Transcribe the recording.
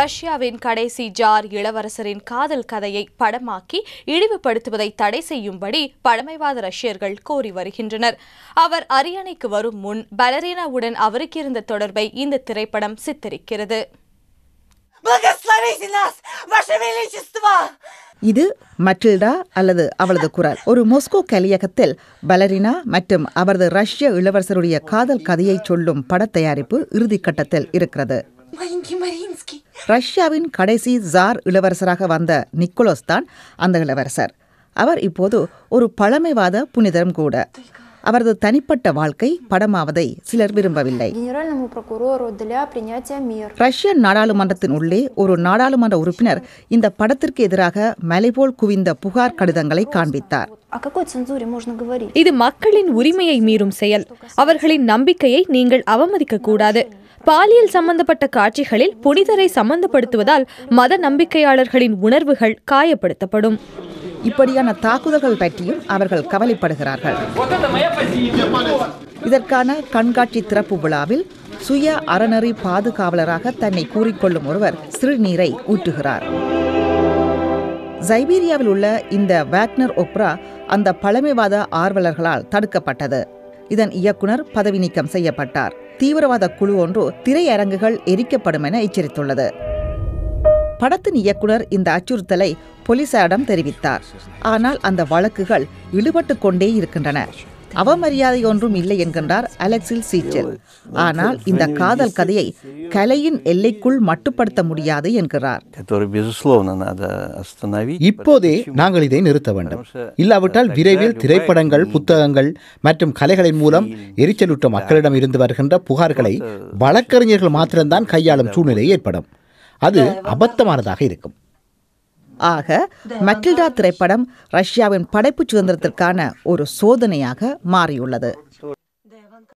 ரஷ்யாவின் கடைசி ஜார் இளவரசரின் காதல் கதையை படமாக்கி இழிவுபடுத்துவதை தடை செய்யும்படி பழமைவாத ரஷ்யர்கள் கோரி வருகின்றனர் அவர் அரியணைக்கு வரும் முன் பலரீனாவுடன் அவருக்கு இருந்த தொடர்பை இந்த திரைப்படம் சித்தரிக்கிறது இது மட்டில்டா அல்லது அவளது குரல் ஒரு மொஸ்கோ கலியகத்தில் பலரினா மற்றும் அவரது ரஷ்ய இளவரசருடைய காதல் கதையை சொல்லும் தயாரிப்பு இறுதிக்கட்டத்தில் இருக்கிறது ரஷ்யாவின் கடைசி ஜார் இளவரசராக வந்த நிக்கோலஸ் தான் அந்த இளவரசர் அவர் இப்போது ஒரு பழமைவாத புனிதரும் கூட அவரது தனிப்பட்ட வாழ்க்கை படமாவதை சிலர் விரும்பவில்லை ரஷ்ய நாடாளுமன்றத்தின் உள்ளே ஒரு நாடாளுமன்ற உறுப்பினர் இந்த படத்திற்கு எதிராக மலைபோல் குவிந்த புகார் கடிதங்களை காண்பித்தார் இது மக்களின் உரிமையை மீறும் செயல் அவர்களின் நம்பிக்கையை நீங்கள் அவமதிக்க கூடாது பாலியல் சம்பந்தப்பட்ட காட்சிகளில் புனிதரை சம்பந்தப்படுத்துவதால் மத நம்பிக்கையாளர்களின் உணர்வுகள் காயப்படுத்தப்படும் இப்படியான தாக்குதல்கள் பற்றியும் அவர்கள் கவலைப்படுகிறார்கள் இதற்கான கண்காட்சி திறப்பு விழாவில் சுய அறநெறி பாதுகாவலராக தன்னை கூறிக்கொள்ளும் ஒருவர் சிறுநீரை ஊற்றுகிறார் ஜைபீரியாவில் உள்ள இந்த வேக்னர் ஒப்ரா அந்த பழமைவாத ஆர்வலர்களால் தடுக்கப்பட்டது இதன் இயக்குனர் பதவி நீக்கம் செய்யப்பட்டார் தீவிரவாத குழு ஒன்று திரையரங்குகள் எரிக்கப்படும் என எச்சரித்துள்ளது படத்தின் இயக்குனர் இந்த அச்சுறுத்தலை போலீசாரிடம் தெரிவித்தார் ஆனால் அந்த வழக்குகள் இழுபட்டு கொண்டே இருக்கின்றன அவமரியாதை ஒன்றும் இல்லை என்கின்றார் அலெக்சில் சீச்சல் ஆனால் இந்த காதல் கதையை கலையின் எல்லைக்குள் மட்டுப்படுத்த முடியாது என்கிறார் இப்போதே நாங்கள் இதை நிறுத்த வேண்டும் இல்லாவிட்டால் விரைவில் திரைப்படங்கள் புத்தகங்கள் மற்றும் கலைகளின் மூலம் எரிச்சலுற்ற மக்களிடம் இருந்து வருகின்ற புகார்களை வழக்கறிஞர்கள் மாத்திரம்தான் கையாளும் சூழ்நிலை ஏற்படும் அது அபத்தமானதாக இருக்கும் ஆக மட்டில்டா திரைப்படம் ரஷ்யாவின் படைப்பு சுதந்திரத்திற்கான ஒரு சோதனையாக மாறியுள்ளது